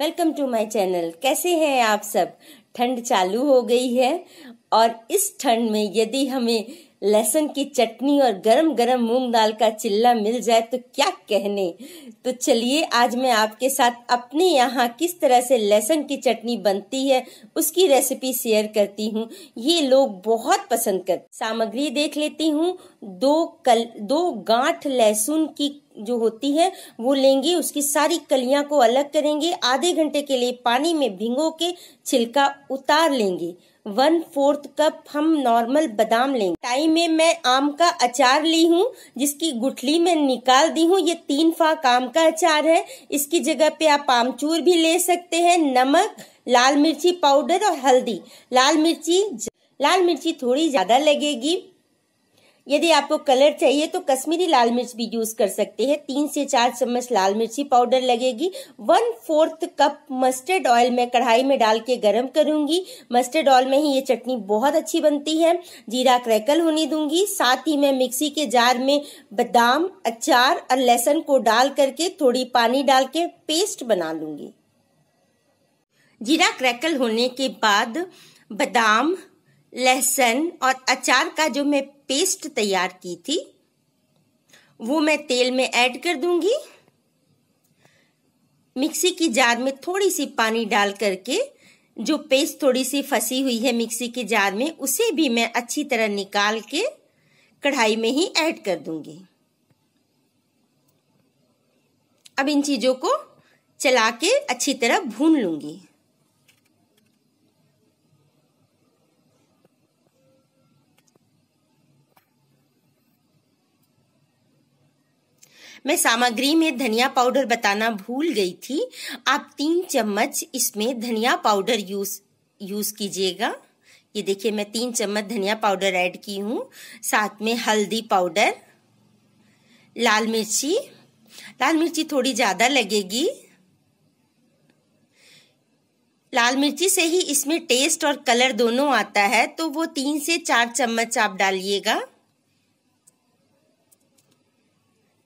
welcome to my channel कैसे हैं आप सब ठंड चालू हो गई है और इस ठंड में यदि हमें लहसुन की चटनी और गरम गरम मूंग दाल का चिल्ला मिल जाए तो क्या कहने तो चलिए आज मैं आपके साथ अपने यहाँ किस तरह से लहसुन की चटनी बनती है उसकी रेसिपी शेयर करती हूँ ये लोग बहुत पसंद कर सामग्री देख लेती हूँ दो कल दो गांठ लहसुन की जो होती है वो लेंगे उसकी सारी कलियां को अलग करेंगे आधे घंटे के लिए पानी में भिंगो के छिलका उतार लेंगे वन फोर्थ कप हम नॉर्मल बादाम लेंगे टाई में मैं आम का अचार ली हूँ जिसकी गुठली में निकाल दी हूँ ये तीन फाक आम का अचार है इसकी जगह पे आप आमचूर भी ले सकते हैं नमक लाल मिर्ची पाउडर और हल्दी लाल मिर्ची लाल मिर्ची थोड़ी ज़्यादा लगेगी यदि आपको कलर चाहिए तो कश्मीरी लाल मिर्च भी यूज कर सकते हैं तीन से चार चम्मच लाल मिर्ची पाउडर लगेगी one fourth cup mustard oil में कढ़ाई में डाल के गर्म करूंगी मस्टर्ड ऑयल में ही ये चटनी बहुत अच्छी बनती है जीरा क्रैकल होने दूंगी साथ ही मैं मिक्सी के जार में बादाम अचार और लहसुन को डाल करके थोड़ी पानी डाल के पेस्ट बना लूंगी जीरा क्रैकल होने के बाद बादाम लहसुन और अचार का जो मैं पेस्ट तैयार की थी वो मैं तेल में ऐड कर दूंगी मिक्सी की जार में थोड़ी सी पानी डाल करके जो पेस्ट थोड़ी सी फंसी हुई है मिक्सी की जार में उसे भी मैं अच्छी तरह निकाल के कढ़ाई में ही ऐड कर दूंगी अब इन चीज़ों को चला के अच्छी तरह भून लूंगी मैं सामग्री में धनिया पाउडर बताना भूल गई थी आप तीन चम्मच इसमें धनिया पाउडर यूज यूज कीजिएगा ये देखिए मैं तीन चम्मच धनिया पाउडर ऐड की हूँ साथ में हल्दी पाउडर लाल मिर्ची लाल मिर्ची थोड़ी ज़्यादा लगेगी लाल मिर्ची से ही इसमें टेस्ट और कलर दोनों आता है तो वो तीन से चार चम्मच आप डालिएगा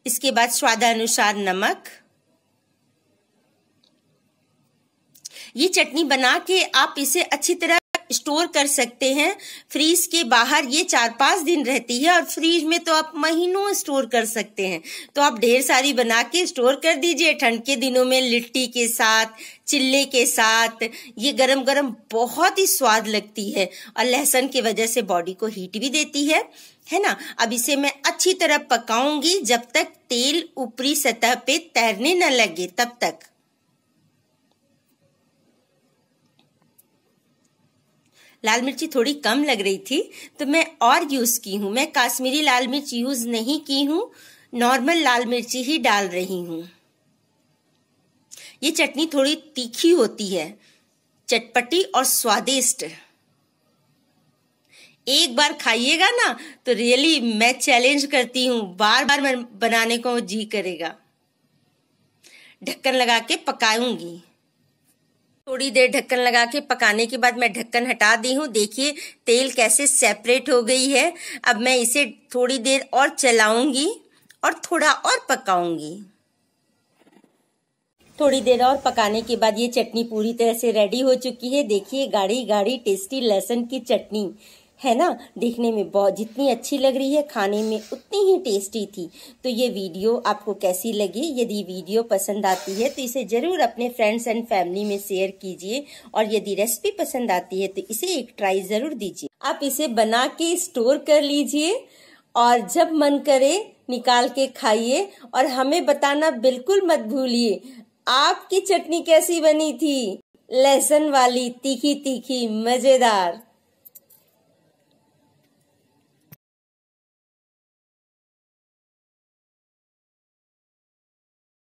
इसके बाद स्वादानुसार नमक ये चटनी बना के आप इसे अच्छी तरह स्टोर कर सकते हैं फ्रीज के बाहर ये चार पांच दिन रहती है और फ्रीज में तो आप महीनों स्टोर कर सकते हैं तो आप ढेर सारी बना के स्टोर कर दीजिए ठंड के दिनों में लिट्टी के साथ चिल्ले के साथ ये गरम गरम बहुत ही स्वाद लगती है और लहसुन की वजह से बॉडी को हीट भी देती है है ना अब इसे मैं अच्छी तरह पकाऊंगी जब तक तेल ऊपरी सतह पे तैरने न लगे तब तक लाल मिर्ची थोड़ी कम लग रही थी तो मैं और यूज़ की हूँ मैं काश्मीरी लाल मिर्च यूज़ नहीं की हूँ नॉर्मल लाल मिर्ची ही डाल रही हूँ ये चटनी थोड़ी तीखी होती है चटपटी और स्वादिष्ट एक बार खाइएगा ना तो रियली मैं चैलेंज करती हूँ बार बार मैं बनाने को जी करेगा ढक्कन लगा के पकाऊंगी थोड़ी देर ढक्कन लगा के पकाने के बाद मैं ढक्कन हटा दी हूँ देखिए तेल कैसे सेपरेट हो गई है अब मैं इसे थोड़ी देर और चलाऊंगी और थोड़ा और पकाऊंगी थोड़ी देर और पकाने के बाद ये चटनी पूरी तरह से रेडी हो चुकी है देखिए गाढ़ी गाढ़ी टेस्टी लहसुन की चटनी है ना देखने में बहुत जितनी अच्छी लग रही है खाने में उतनी ही टेस्टी थी तो ये वीडियो आपको कैसी लगी यदि वीडियो पसंद आती है तो इसे ज़रूर अपने फ्रेंड्स एंड फैमिली में शेयर कीजिए और यदि रेसिपी पसंद आती है तो इसे एक ट्राई ज़रूर दीजिए आप इसे बना के स्टोर कर लीजिए और जब मन करे निकाल के खाइए और हमें बताना बिल्कुल मत भूलिए आपकी चटनी कैसी बनी थी लहसुन वाली तीखी तीखी मजेदार